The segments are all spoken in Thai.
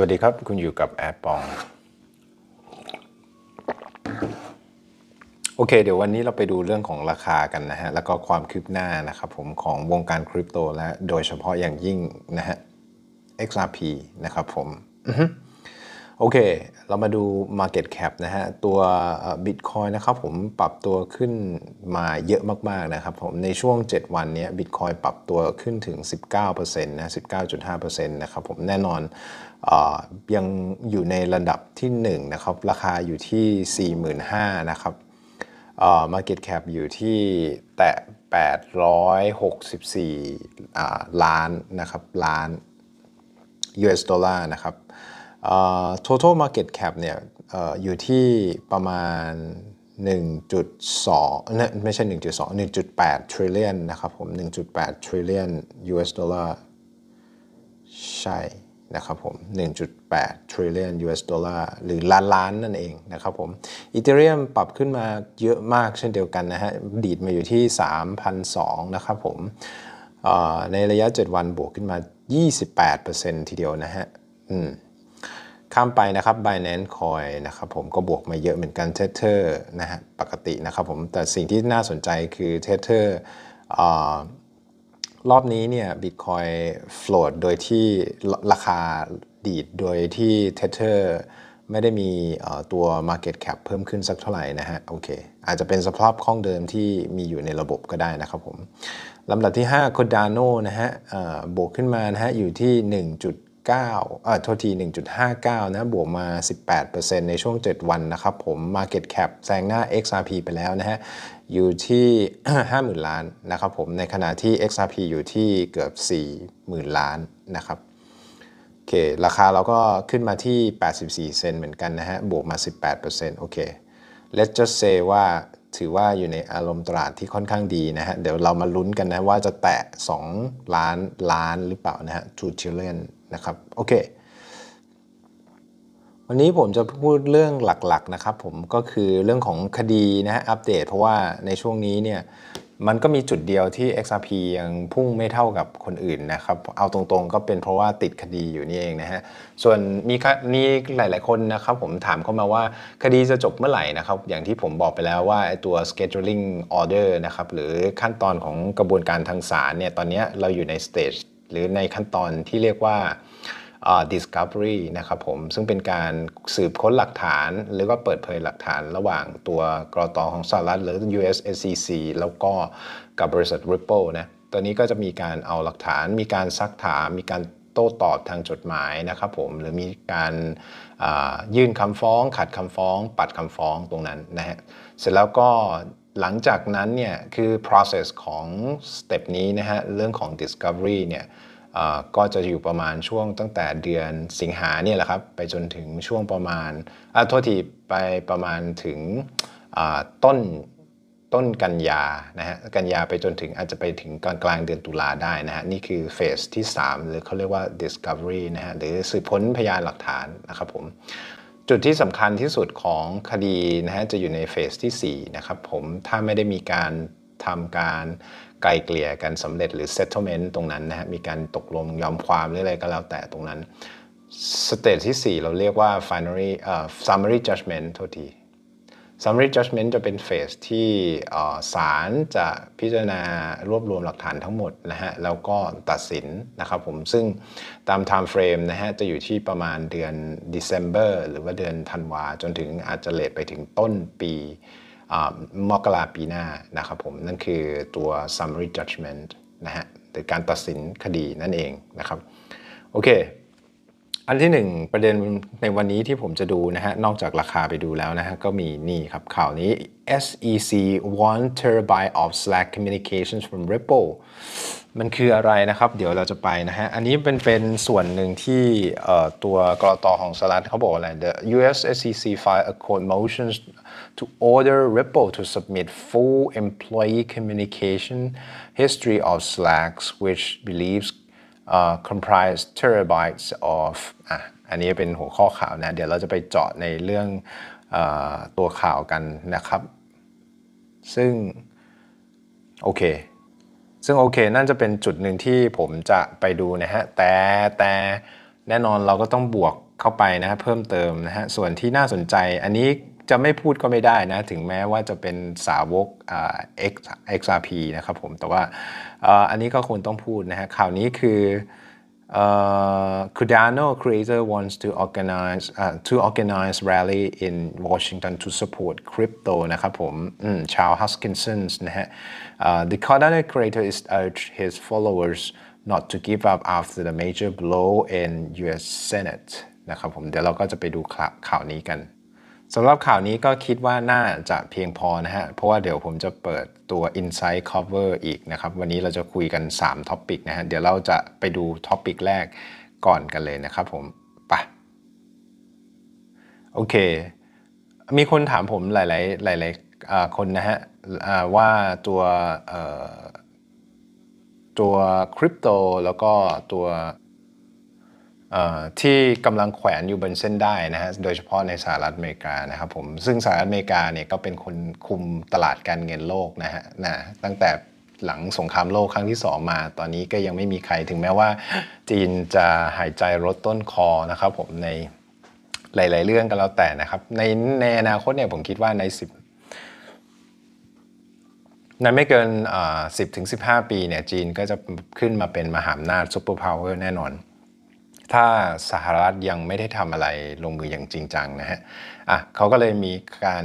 วัสดีครับ คุณอยู่กับแอปปอง โอเค เดี๋ยววันนี้เราไปดูเรื่องของราคากันนะฮะ แล้วก็ความคืบหน้านะครับผมของวงการคริปโตและโดยเฉพาะอย่างยิ่งนะฮะ XRP นะครับผมโอเค เรามาดู Market Cap นะฮะ ตัว Bitcoin นะครับผมปรับตัวขึ้นมาเยอะมาก ๆ นะครับผมในช่วง 7 วันนี้ Bitcoin ปรับตัวขึ้นถึง 19%นะ19.5%นะครับผมแน่นอนอยังอยู่ในระดับที่ 1 นะครับ ราคาอยู่ที่ 45,000นะครับมาร์เก็ตแคปอยู่ที่แตะ864ล้าน นะครับ ล้าน US ดอลลาร์นะครับ total market cap เนี่ยออยู่ที่ประมาณ 1.2 ไม่ใช่ 1.2 1.8 trillion นะครับผม 1.8 trillion US dollar ใช่นะครับผม 1.8 trillion US dollar หรือล้านล้านนั่นเองนะครับผมอีเทเรียมปรับขึ้นมาเยอะมากเช่นเดียวกันนะฮะ ดีดมาอยู่ที่3,002นะครับผมในระยะ 7 วันบวกขึ้นมา 28%ทีเดียวนะฮะอืมข้ามไปนะครับ Binance Coin นะครับผมก็บวกมาเยอะเหมือนกัน Tether นะฮะปกตินะครับผมแต่สิ่งที่น่าสนใจคือ Tether รอบนี้เนี่ย Bitcoin float โดยที่ราคาดีด โดยที่ Tether ไม่ได้มีตัว Market Cap เพิ่มขึ้นสักเท่าไหร่นะฮะโอเคอาจจะเป็นสภาพคล่องเดิมที่มีอยู่ในระบบก็ได้นะครับผมลำดับที่5 Cardano นะฮะบวกขึ้นมานะฮะอยู่ที่1.9อ่อ โทษที1.59นะ บวกมา 18%ในช่วง 7 วันนะครับผม Market Cap แซงหน้า XRP ไปแล้วนะฮะ อยู่ที่ 50,000ล้านนะครับผม ในขณะที่ XRP อยู่ที่เกือบ40,000 ล้านนะครับ โอเค ราคาเราก็ขึ้นมาที่ 84 เซนเหมือนกันนะฮะ บวกมา 18%โอเค let's just say ว่าถือว่าอยู่ในอารมณ์ตลาดที่ค่อนข้างดีนะฮะ เดี๋ยวเรามาลุ้นกันนะว่าจะแตะ 2 ล้านล้าน หรือเปล่านะฮะ t trillion นะครับโอเค วันนี้ผมจะพูดเรื่องหลักๆนะครับผมก็คือเรื่องของคดีนะฮะอัปเดตเพราะว่าในช่วงนี้เนี่ยมันก็มีจุดเดียวที่ XRP ยังพุ่งไม่เท่ากับคนอื่นนะครับเอาตรงๆก็เป็นเพราะว่าติดคดีอยู่นี่เองนะฮะส่วนมีนี่หลายๆคนนะครับผมถามเข้ามาว่าคดีจะจบเมื่อไหร่นะครับอย่างที่ผมบอกไปแล้วว่าตัว scheduling order นะครับหรือขั้นตอนของกระบวนการทางศาลเนี่ยตอนนี้เราอยู่ในสเตจหรือในขั้นตอนที่เรียกว่า discovery นะครับผมซึ่งเป็นการสืบค้นหลักฐานหรือว่าเปิดเผยหลักฐานระหว่างตัวกรอตอของสหรัฐหรือ US SEC แล้วก็กับบริษัท Ripple นะตอนนี้ก็จะมีการเอาหลักฐานมีการซักถาม มีการโต้ตอบทางจดหมายนะครับผมหรือมีการยื่นคำฟ้อง ขัดคำฟ้อง ปัดคำฟ้องตรงนั้นนะฮะเสร็จแล้วก็หลังจากนั้นเนี่ยคือ process ของ step นี้นะฮะเรื่องของ discovery เนี่ยก็จะอยู่ประมาณช่วงตั้งแต่เดือนสิงหาเนี่ยแหละครับไปจนถึงช่วงประมาณอ่าโทษที ไปประมาณถึงต้นต้นกันยานะฮะกันยาไปจนถึงอาจจะไปถึงกลางกลางเดือนตุลาได้นะฮะนี่คือเฟสที่3 หรือเขาเรียกว่า discovery นะฮะหรือสืบพ้นพยานหลักฐานนะครับผมจุดที่สำคัญที่สุดของคดีนะฮะจะอยู่ในเฟสที่4นะครับผมถ้าไม่ได้มีการทำการไกลเกลี่ยกันสำเร็จหรือ settlement ตรงนั้นนะฮะมีการตกลงยอมความหรืออะไรก็แล้วแต่ตรงนั้น สเตจที่ 4 เราเรียกว่า finally ่อ summary judgment โทษที summary judgment จะเป็นเฟสที่ศาลจะพิจารณารวบรวมหลักฐานทั้งหมดนะฮะแล้วก็ตัดสินนะครับผมซึ่งตาม time frame นะฮะจะอยู่ที่ประมาณเดือน December หรือว่าเดือนธันวาจนถึงอาจจะเลทไปถึงต้นปีมกราปีหน้านะครับผมนั่นคือตัว summary judgment นะฮะหรือการตัดสินคดีนั่นเองนะครับโอเคอันที่หนึ่งประเด็นในวันนี้ที่ผมจะดูนะฮะนอกจากราคาไปดูแล้วนะฮะก็มีนี่ครับ ข่าวนี้ SEC one terabyte of Slack communications from Ripple มันคืออะไรนะครับเดี๋ยวเราจะไปนะฮะอันนี้เป็นเป็นส่วนหนึ่งที่ตัวกรตอของสลัดเขาบอกอะไร The U.S. SEC filed a court motion to order Ripple to submit full employee communication history of Slack s which believes uh, comprise terabytes of อ่ะอันนี้เป็นหัวข้อข่าวนะ เดี๋ยวเราจะไปเจาะในเรื่องอตัวข่าวกันนะครับ ซึ่งโอเค ซึ่งโอเคนั่นจะเป็นจุดหนึ่งที่ผมจะไปดูนะฮะ แต่แต่แน่นอนเราก็ต้องบวกเข้าไปนะฮะ เพิ่มเติมนะฮะ ส่วนที่น่าสนใจอันนี้จะไม่พูดก็ไม่ได้นะถึงแม้ว่าจะเป็นสาวกเอ็กเอ็กซนะครับผมแต่ว่าอันนี้ก็ควรต้องพูดนะฮะข่าวนี้คือ Uh, Cardano creator wants to organize uh, to organize rally in Washington to support crypto นะครับผมชาว Huskinson นะฮะ uh, the Cardano creator is urged his followers not to give up after the major blow in U.S. Senate นะครับผมเดี๋ยวเราก็จะไปดูข่าวนี้กันสำหรับข่าวนี้ก็คิดว่าน่าจะเพียงพอนะฮะ เพราะว่าเดี๋ยวผมจะเปิดตัว Insight Cover อีกนะครับ วันนี้เราจะคุยกัน3 t o ปิกนะฮะ เดี๋ยวเราจะไปดูทอปปิกแรกก่อนกันเลยนะครับผมปะโอเค มีคนถามผมหลายๆหลายๆคนนะฮะว่าตัวตัวคริปโตแล้วก็ตัวที่กำลังแขวนอยู่บนเส้นได้นะฮะ โดยเฉพาะในสหรัฐอเมริกานะครับผม ซึ่งสหรัฐอเมริกาเนี่ยก็เป็นคนคุมตลาดการเงินโลกนะฮะนะตั้งแต่หลังสงครามโลกครั้งที่ 2 มา ตอนนี้ก็ยังไม่มีใคร ถึงแม้ว่าจีนจะหายใจลดต้นคอ นะครับผม ในหลาย ๆเรื่องก็แล้วแต่นะครับ ในในอนาคตเนี่ยผมคิดว่าใน 10ในไม่เกิน10-15 ปีเนี่ย จีนก็จะขึ้นมาเป็นมหาอำนาจซุปเปอร์พาวเวอร์แน่นอนถ้าสหรัฐยังไม่ได้ทำอะไรลงมืออย่างจริงจังนะฮะอ่ะเขาก็เลยมีการ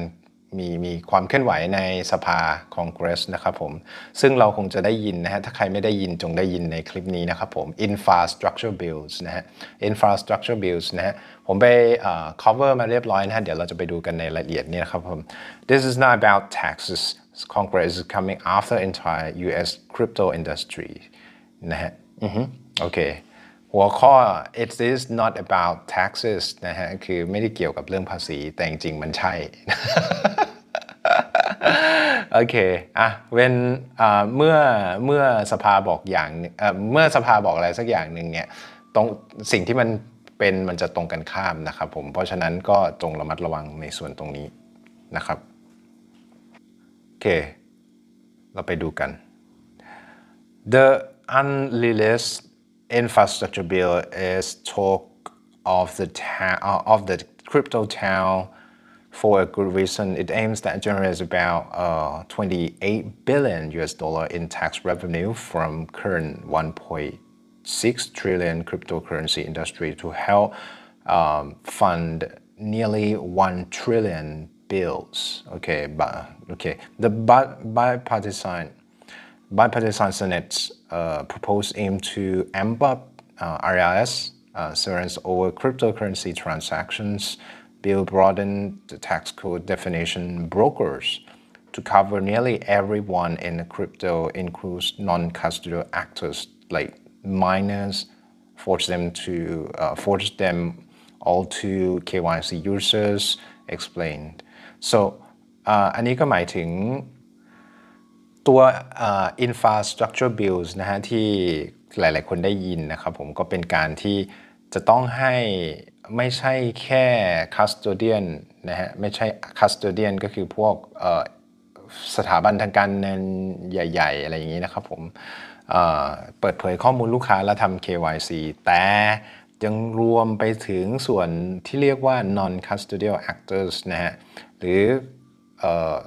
มีมีความเคลื่อนไหวในสภาคองเกรสนะครับผม ซึ่งเราคงจะได้ยินนะฮะ ถ้าใครไม่ได้ยิน จงได้ยินในคลิปนี้นะครับผม infrastructure bills นะฮะ infrastructure bills นะฮะ ผมไป uh, cover มาเรียบร้อยนะฮะ เดี๋ยวเราจะไปดูกันในรายละเอียดนี่นะครับผม this is not about taxes Congress is coming after entire U.S. crypto industry นะฮะ อือฮึ โอเคหัวข้อ it is not about taxes นะฮะ คือไม่ได้เกี่ยวกับเรื่องภาษี แต่จริงๆมันใช่ โอเค อ่ะ เว้นเมื่อ เมื่อสภาบอกอย่างเมื่อสภาบอกอะไรสักอย่างหนึ่งเนี่ยตรงสิ่งที่มันเป็นมันจะตรงกันข้ามนะครับผม เพราะฉะนั้นก็จงระมัดระวังในส่วนตรงนี้นะครับ โอเค เราไปดูกัน the unreleased infrastructure bill is talk of the town uh, of the crypto town for a good reason. It aims that generates about uh, 28 billion US dollar in tax revenue from current 1.6 trillion cryptocurrency industry to help um, fund nearly 1 trillion bills. Okay, but okay, the bipartisan bipartisan's uh, proposed aim to amp uh, RIS, uh, surveillance over cryptocurrency transactions, bill broadened the tax code definition brokers to cover nearly everyone in crypto, includes non-custodial actors like miners, force them to uh, force them all to KYC users explained. So อันนี้ก็หมายถึง uh, ตัว infrastructure bills นะฮะที่หลาย ๆ คนได้ยินนะครับผมก็เป็นการที่จะต้องให้ไม่ใช่แค่ custodian นะฮะไม่ใช่ custodian ก็คือพวกสถาบันทางการเงินใหญ่ ๆ อะไรอย่างนี้นะครับผมเปิดเผยข้อมูลลูกค้าและทำ KYC แต่ยังรวมไปถึงส่วนที่เรียกว่า non custodial actors นะฮะหรือ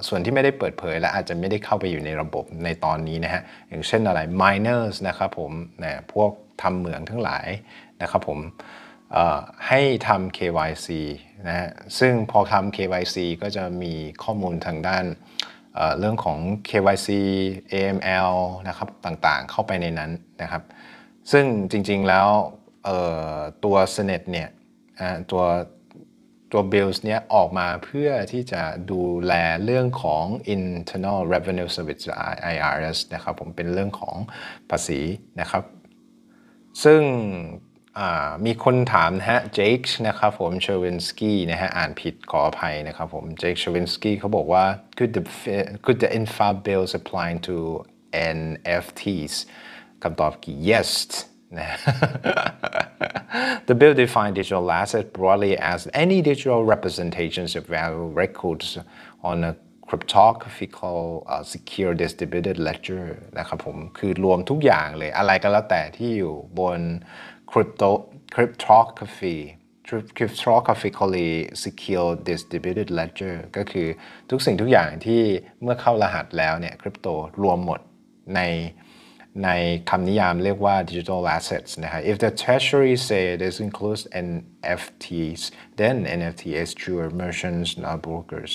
ส่วนที่ไม่ได้เปิดเผยและอาจจะไม่ได้เข้าไปอยู่ในระบบในตอนนี้นะฮะอย่างเช่นอะไร miners นะครับผมนะพวกทำเหมืองทั้งหลายนะครับผมให้ทำ KYC นะฮะซึ่งพอทำ KYC ก็จะมีข้อมูลทางด้านเรื่องของ KYC AML นะครับต่างๆเข้าไปในนั้นนะครับซึ่งจริงๆแล้วตัวเ SNET เนี่ยตัวตัวบิลส์เนี้ยออกมาเพื่อที่จะดูแลเรื่องของ Internal Revenue Service IRS นะครับผมเป็นเรื่องของภาษีนะครับซึ่งมีคนถามนะฮะเจคนะครับผมเชวินสกี้นะฮะอ่านผิดขออภัยนะครับผมเจคเชวินสกี้เขาบอกว่า could the could the infra bills apply to NFTs คำตอบคือ yes the bill defines digital assets broadly as any digital representations of value records on a cryptographical uh, secure distributed ledger นะครับผมคือรวมทุกอย่างเลยอะไรก็แล้วแต่ที่อยู่บน crypto cryptography cryptographically secure distributed ledger ก็คือทุกสิ่งทุกอย่างที่เมื่อเข้ารหัสแล้วเนี่ยคริปโตรวมหมดในในคำนิยามเรียกว่า digital assets นะฮะ if the treasury say this includes NFTs then NFTs t r u e merchants not brokers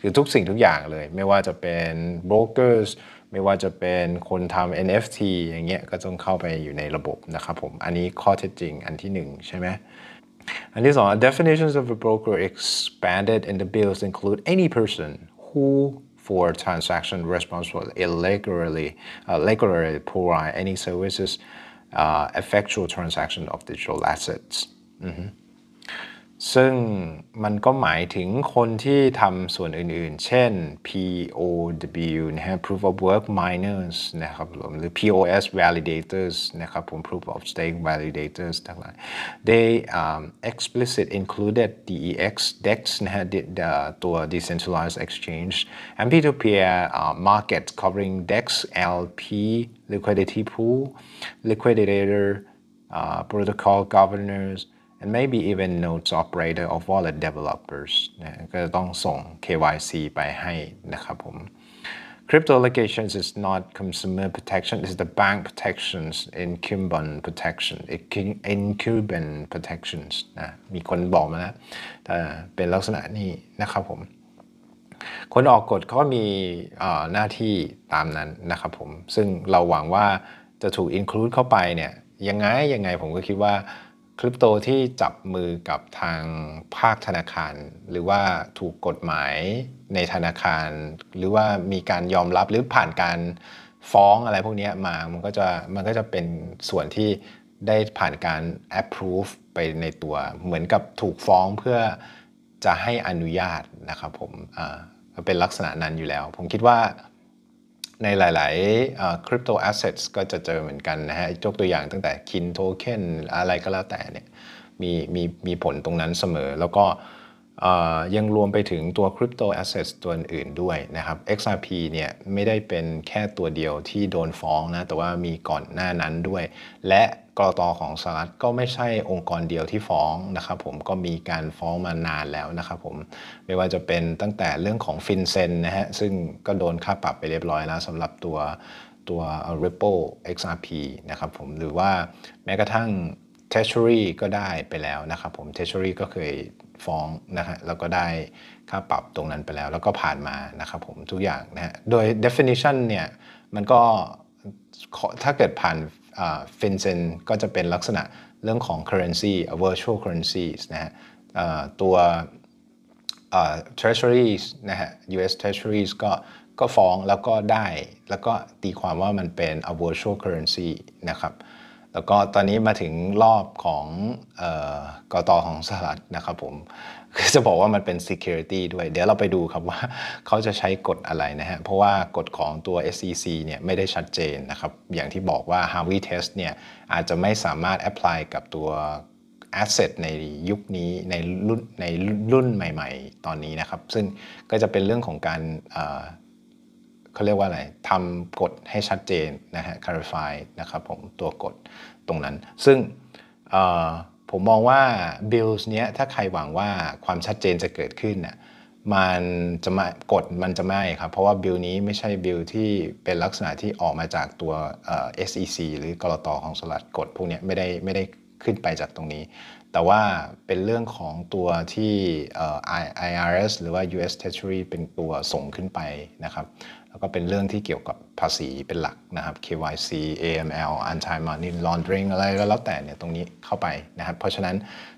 คือทุกสิ่งทุกอย่างเลย ไม่ว่าจะเป็น brokers ไม่ว่าจะเป็นคนทำ NFT อย่างเงี้ยก็ต้องเข้าไปอยู่ในระบบนะครับผม อันนี้ข้อเท็จจริงอันที่หนึ่งใช่ไหมอันที่สอง definitions of a broker expanded in the bills include any person who for transaction responsible illegally, illegally uh, provide any services, uh, effectual transaction of digital assets. Mm -hmm. ซึ่งมันก็หมายถึงคนที่ทำส่วนอื่นๆ เช่น POW นะฮะ Proof of Work Miners นะครับผมหรือ POS Validators นะครับผม Proof of Stake Validators ทั้งหลาย they um, explicit included DEX DEX นะฮะตัว Decentralized Exchange and p 2 p uh, market covering DEX LP liquidity pool liquidator uh, protocol governors and maybe even nodes operator of wallet developers นะก็ต้องส่ง KYC ไปให้นะครับผม Crypto allegations is not consumer protection, it's the bank protections, incumbent protection, incumbent protections นะมีคนบอกมาแล้วแต่เป็นลักษณะนี้นะครับผม คนออกกฎก็มีหน้าที่ตามนั้นนะครับผม ซึ่งเราหวังว่าจะถูก include เข้าไปเนี่ยยังไง ยังไงผมก็คิดว่าคริปโตที่จับมือกับทางภาคธนาคารหรือว่าถูกกฎหมายในธนาคาร หรือว่ามีการยอมรับหรือผ่านการฟ้องอะไรพวกนี้มามันก็จะมันก็จะเป็นส่วนที่ได้ผ่านการ approve ไปในตัว เหมือนกับถูกฟ้องเพื่อจะให้อนุญาตนะครับผมเป็นลักษณะนั้นอยู่แล้ว ผมคิดว่าในหลายๆคริปโตแอสเซทก็จะเจอเหมือนกันนะฮะยกตัวอย่างตั้งแต่คินโทเค็นอะไรก็แล้วแต่เนี่ยมีมีมีผลตรงนั้นเสมอ แล้วก็ยังรวมไปถึงตัวคริปโตแอสเซทตัวอื่นด้วยนะครับ XRP เนี่ยไม่ได้เป็นแค่ตัวเดียวที่โดนฟ้องนะแต่ว่ามีก่อนหน้านั้นด้วย และกรตของสหรัฐก็ไม่ใช่องค์กรเดียวที่ฟ้องนะครับผมก็มีการฟ้องมานานแล้วนะครับผมไม่ว่าจะเป็นตั้งแต่เรื่องของฟินเซนนะฮะซึ่งก็โดนค่าปรับไปเรียบร้อยแล้วสำหรับตัวตัว Ripple XRP นะครับผมหรือว่าแม้กระทั่ง Treasury ก็ได้ไปแล้วนะครับผม Treasury ก็เคยฟ้องนะฮะแล้วก็ได้ค่าปรับตรงนั้นไปแล้วแล้วก็ผ่านมานะครับผมทุกอย่างนะฮะโดย definition เนี่ยมันก็ถ้าเกิดผ่านฟินเซนก็จะเป็นลักษณะเรื่องของ currency virtual currencies นะฮะตัว treasuries นะฮะ US treasuries ก็ก็ฟ้องแล้วก็ได้แล้วก็ตีความว่ามันเป็น a virtual currency นะครับแล้วก็ตอนนี้มาถึงรอบของกอตอของสหรัฐนะครับผมคือจะบอกว่ามันเป็น security ด้วย เดี๋ยวเราไปดูครับว่าเขาจะใช้กฎอะไรนะฮะเพราะว่ากฎของตัว SEC เนี่ยไม่ได้ชัดเจนนะครับ อย่างที่บอกว่า Harvey Test เนี่ยอาจจะไม่สามารถ apply กับตัว asset ในยุคนี้ในรุ่นในรุ่นใหม่ๆ ตอนนี้นะครับ ซึ่งก็จะเป็นเรื่องของการ เขาเรียกว่าอะไรทำกฎให้ชัดเจนนะฮะ clarify นะครับผมตัวกฎตรงนั้น ซึ่งผมมองว่าบิลส์เนี้ยถ้าใครหวังว่าความชัดเจนจะเกิดขึ้นน่ะมันจะมากดมันจะไม่ครับ เพราะว่าบิลนี้ไม่ใช่บิลที่เป็นลักษณะที่ออกมาจากตัว SEC หรือกรตอของสลัดกด พวกนี้ไม่ได้ไม่ได้ขึ้นไปจากตรงนี้ แต่ว่าเป็นเรื่องของตัวที่ IRS หรือว่า US Treasury เป็นตัวส่งขึ้นไปนะครับแล้วก็เป็นเรื่องที่เกี่ยวกับภาษีเป็นหลักนะครับ KYC AML Anti Money Laundering อะไรก็แล้วแต่เนี่ยตรงนี้เข้าไปนะครับเพราะฉะนั้น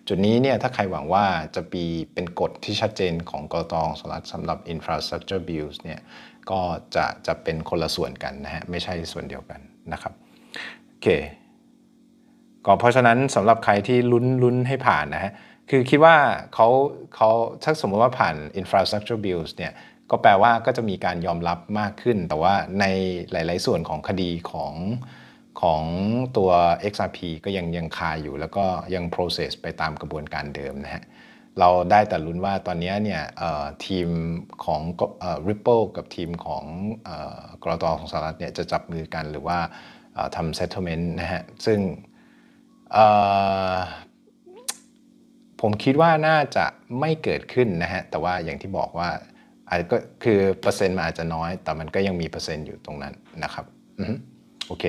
จุดนี้เนี่ยถ้าใครหวังว่าจะปีเป็นกฎที่ชัดเจนของกรตองสรัฐสำหรับ Infrastructure Bills เนี่ยก็จะจะเป็นคนละส่วนกันนะฮะไม่ใช่ส่วนเดียวกันนะครับโอเคก็เพราะฉะนั้นสำหรับใครที่ลุ้นลุ้นให้ผ่านนะฮะคือคิดว่าเขาเขาถ้าสมมติว่าผ่าน infrastructure bills เนี่ยก็แปลว่าก็จะมีการยอมรับมากขึ้น แต่ว่าในหลาย ๆส่วนของคดีของของตัว XRP ก็ยังยังคาอยู่แล้วก็ยัง process ไปตามกระบวนการเดิมนะฮะเราได้แต่ลุ้นว่าตอนนี้เนี่ยทีมของ Ripple กับทีมของกรอตของสหรัฐเนี่ยจะจับมือกันหรือว่าทำ settlement นะฮะซึ่งผมคิดว่าน่าจะไม่เกิดขึ้นนะฮะแต่ว่าอย่างที่บอกว่าอาจจะก็คือเปอร์เซ็นต์มันอาจจะน้อย แต่มันก็ยังมีเปอร์เซ็นต์อยู่ตรงนั้นนะครับโอเค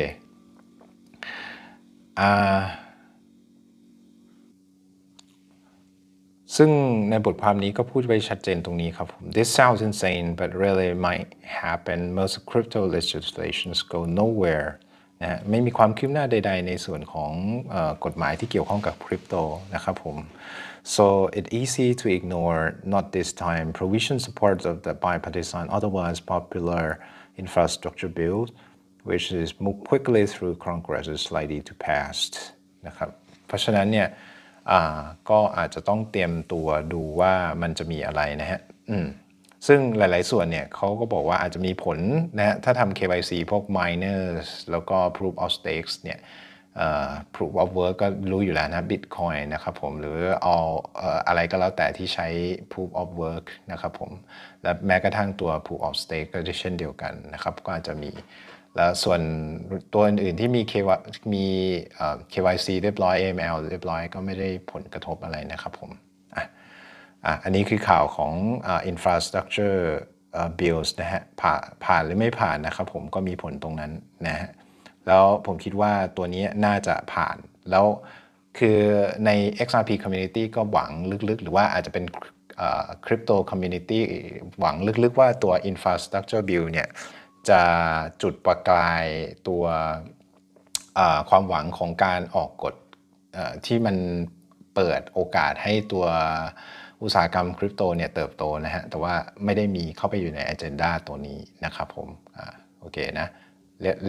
ซึ่งในบทความนี้ก็พูดไว้ชัดเจนตรงนี้ครับผม This sounds insane but really might happen most crypto legislations go nowhere นะไม่มีความคืบหน้าใดๆในส่วนของกฎหมายที่เกี่ยวข้องกับคริปโตนะครับผม So it's easy to ignore not this time provision support of the bipartisan otherwise popular infrastructure bill, which is moved quickly through Congress is likely to pass นะครับเพราะฉะนั้นเนี่ยก็อาจจะต้องเตรียมตัวดูว่ามันจะมีอะไรนะฮะซึ่งหลายๆส่วนเนี่ยเขาก็บอกว่าอาจจะมีผลนะฮะถ้าทำ KYC พวก miners แล้วก็ proof of stakes เนี่ย proof of work ก็รู้อยู่แล้วนะ Bitcoin นะครับผมหรือเอาอะไรก็แล้วแต่ที่ใช้ proof of work นะครับผมและแม้กระทั่งตัว proof of stake ก็เช่นเดียวกันนะครับก็อาจจะมี แล้วส่วนตัวอื่นๆที่มี KY มี KYC เรียบร้อย AML เรียบร้อยก็ไม่ได้ผลกระทบอะไรนะครับผมอันนี้คือข่าวของอินฟราสตรักเจอร์บิลส์นะฮะผ่านหรือไม่ผ่านนะครับผมก็มีผลตรงนั้นนะฮะแล้วผมคิดว่าตัวนี้น่าจะผ่านแล้วคือใน XRP Community ก็หวังลึกๆ หรือว่าอาจจะเป็นคริปโตคอมมูนิตี้หวังลึกๆว่าตัว Infrastructure Bill เนี่ยจะจุดประกายตัวความหวังของการออกกฎที่มันเปิดโอกาสให้ตัวอุตสาหกรรมคริปโตเนี่ยเติบโตนะฮะแต่ว่าไม่ได้มีเข้าไปอยู่ใน agenda ตัวนี้นะครับ ผมอโอเคนะ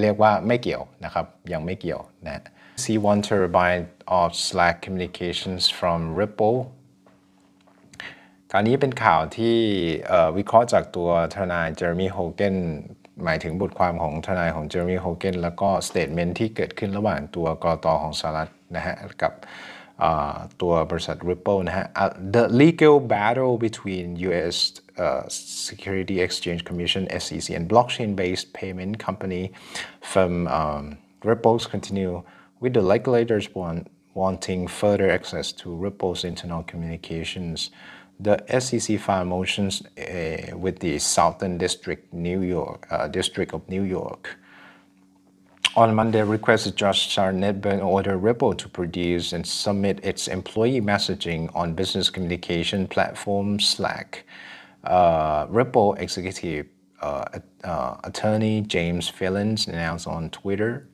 เรียกว่าไม่เกี่ยวนะครับ ยังไม่เกี่ยวนะ C1 turbine of Slack communications from Ripple การนี้เป็นข่าวที่วิเคราะห์จากตัวทนายเจอร์มีโฮเกนหมายถึงบทความของทนายของเจอร์มีโฮเกนแล้วก็สเตทเมนที่เกิดขึ้นระหว่างตัวกอตอของสหรัฐนะฮะกับตัวบริษัท Ripple นะฮะ The legal battle between U.S. Uh, Security Exchange Commission (SEC) and blockchain-based payment company firm um, Ripple's continue with the regulators want, wanting further access to Ripple's internal communications. The SEC filed motions uh, with the Southern District, New York, uh, District of New York. On Monday, requested Judge Sharon Nedburn order Ripple to produce and submit its employee messaging on business communication platform Slack uh, Ripple executive uh, uh, attorney James Fillings announced on Twitter.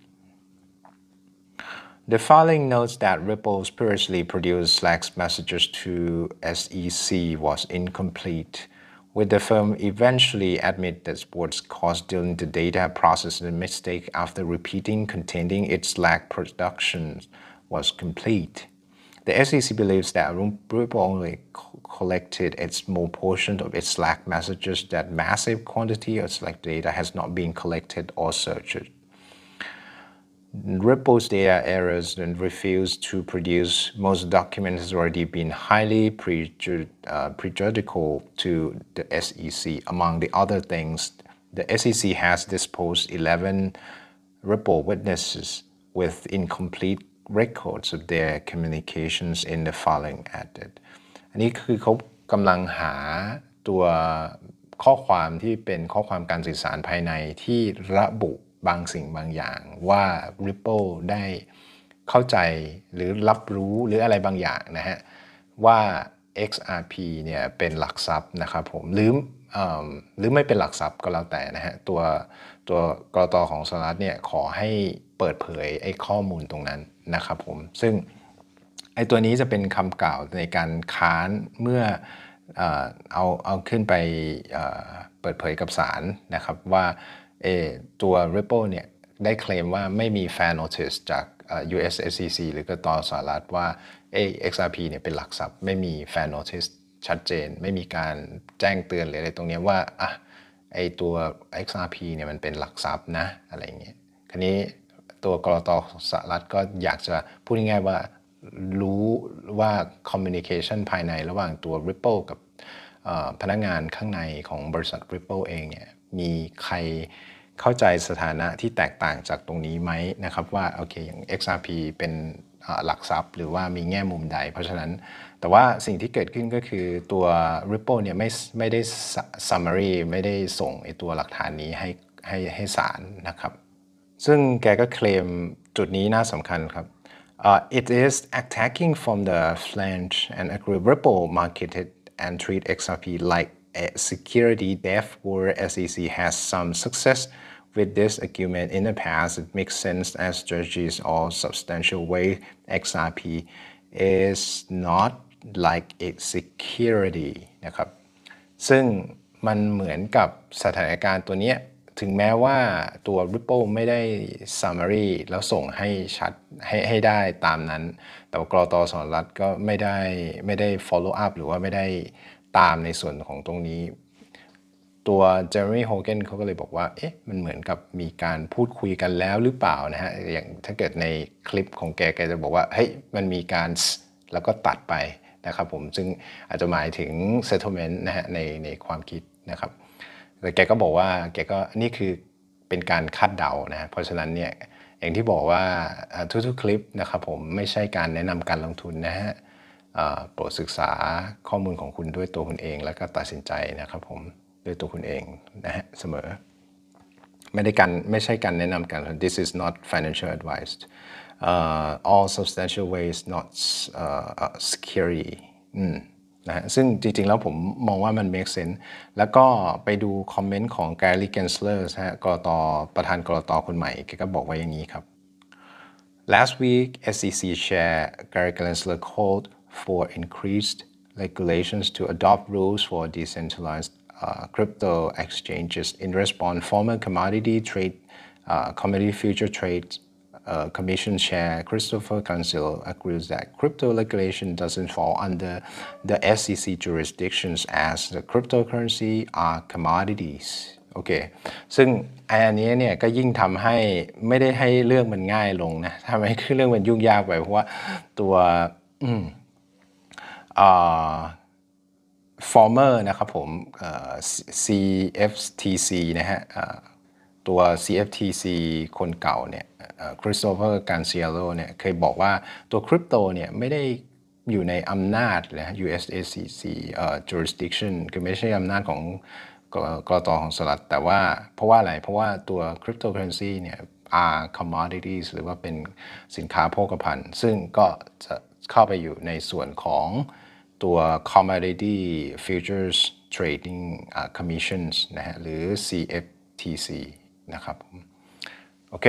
The filing notes that Ripple's previously produced Slack's messages to SEC was incomplete, with the firm eventually admit that sports caused during the data processing mistake after repeating contending its Slack production was complete. The SEC believes that Ripple only co collected a small portion of its Slack messages, that massive quantity of Slack data has not been collected or searched. Ripple's data errors and refuse to produce most documents has already been highly uh, prejudicial to the SEC. Among the other things, the SEC has disposed 11 Ripple witnesses with incomplete records of their communications in the following added อันนี้คือเขากำลังหาตัวข้อความที่เป็นข้อความการสื่อสารภายในที่ระบุบางสิ่งบางอย่าง ว่า Ripple ได้เข้าใจหรือรับรู้หรืออะไรบางอย่างนะฮะว่า XRP เนี่ยเป็นหลักทรัพย์นะครับผมหรือหรือไม่เป็นหลักทรัพย์ก็แล้วแต่นะฮะตัวตัวกรตอของสหรัฐเนี่ยขอให้เปิดเผยไอ้ข้อมูลตรงนั้นนะครับผมซึ่งไอตัวนี้จะเป็นคำกล่าวในการค้านเมื่อเอาเอาขึ้นไปเปิดเผยกับสารนะครับว่าเอตัว Ripple เนี่ยได้เคลมว่าไม่มี f a นโ Notice จาก US SEC หรือก็ต่อสหรัฐว่าเอ XRP เนี่ยเป็นหลักทรัพย์ ไม่มี f a นโ Notice ชัดเจน ไม่มีการแจ้งเตือนหรืออะไรตรงนี้ว่าอ่ะไอตัว XRP เนี่ยมันเป็นหลักทรัพย์นะ อะไรเงี้ยคันนี้ตัวกรอตอสหรัฐก็อยากจะพูดง่ายๆว่ารู้ว่าคอมมิวนิเคชันภายในระหว่างตัว Ripple กับพนักงานข้างในของบริษัท Ripple เองเนี่ยมีใครเข้าใจสถานะที่แตกต่างจากตรงนี้ไหมนะครับว่าโอเคอย่าง XRP เป็นหลักทรัพย์ หรือว่ามีแง่มุมใดเพราะฉะนั้นแต่ว่าสิ่งที่เกิดขึ้นก็คือตัว Ripple เนี่ยไม่ไม่ได้ summary ไม่ได้ส่งไอตัวหลักฐานนี้ให้ให้ให้ศาลนะครับซึ่งแกก็เคลมจุดนี้น่าสำคัญครับ uh, it is attacking from the flange and a g r e e p p l e marketed and treat XRP like a security therefore SEC has some success with this argument in the past it makes sense as strategies or substantial way XRP is not like a security นะครับ ซึ่งมันเหมือนกับสถานการณ์ตัวเนี้ยถึงแม้ว่าตัว Ripple ไม่ได้ Summary แล้วส่งให้ชัดให้ให้ได้ตามนั้น แต่กรอตอสหรัฐก็ไม่ได้ไม่ได้ follow up หรือว่าไม่ได้ตามในส่วนของตรงนี้ ตัว Jeremy Hogan เขาก็เลยบอกว่าเอ๊ะมันเหมือนกับมีการพูดคุยกันแล้วหรือเปล่านะฮะอย่างถ้าเกิดในคลิปของแกแกจะบอกว่าเฮ้ยมันมีการ แล้วก็ตัดไปนะครับ ผมซึ่งอาจจะหมายถึง settlement นะฮะในในความคิดนะครับแต่แกก็บอกว่าแกก็นี่คือเป็นการคาดเดานะเพราะฉะนั้นเนี่ยอย่างที่บอกว่าทุกๆคลิปนะครับผม ไม่ใช่การแนะนำการลงทุนนะฮะโปรดศึกษาข้อมูลของคุณด้วยตัวคุณเอง แล้วก็ตัดสินใจนะครับผม ด้วยตัวคุณเองนะฮะเสมอไม่ได้การไม่ใช่การแนะนำการ this is not financial advice uh, all substantial ways not uh, uh, scary อืมนะซึ่งจริงๆ แล้วผมมองว่ามัน make sense แล้วก็ไปดูคอมเมนต์ของ Gary Gensler ฮะกรตประธานกรตคนใหม่แกก็บอกไว้อย่างนี้ครับ last week SEC Chair Gary Gensler called for increased regulations to adopt rules for decentralized uh, crypto exchanges in response former commodity trade uh, commodity future t r a d e uh, Commission Chair Christopher Council agrees that crypto regulation doesn't fall under the SEC jurisdictions as the cryptocurrency are commodities โอเคซึ่งอันนี้เนี่ยก็ยิ่งทำให้ ไม่ได้ให้เรื่องมันง่ายลงนะทำให้เรื่องมันยุ่งยากไป เพราะว่าตัวอืมอ่า former นะครับผม CFTC นะฮะตัว CFTC คนเก่าเนี่ยคริสโตเฟอร์การเซียโลเนี่ยเคยบอกว่าตัวคริปโตเนี่ยไม่ได้อยู่ในอำนาจนะ USACC jurisdiction คือไม่ใช่อำนาจของกตของสหรัฐแต่ว่าเพราะว่าอะไรเพราะว่าตัวคริปโตเคอเรนซีเนี่ย are commodities หรือว่าเป็นสินค้าโภคภัณฑ์ ซึ่งก็จะเข้าไปอยู่ในส่วนของตัว commodity futures trading commissions นะฮะหรือ CFTC นะครับโอเค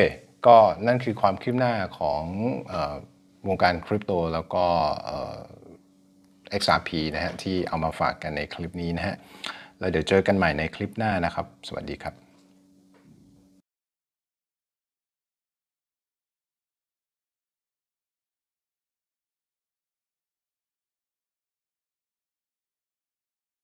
ก็นั่นคือความคืบหน้าของวงการคริปโตแล้วก็ XRP นะฮะที่เอามาฝากกันในคลิปนี้นะฮะแล้วเดี๋ยวเจอกันใหม่ในคลิปหน้านะครับ สวัสดีครับ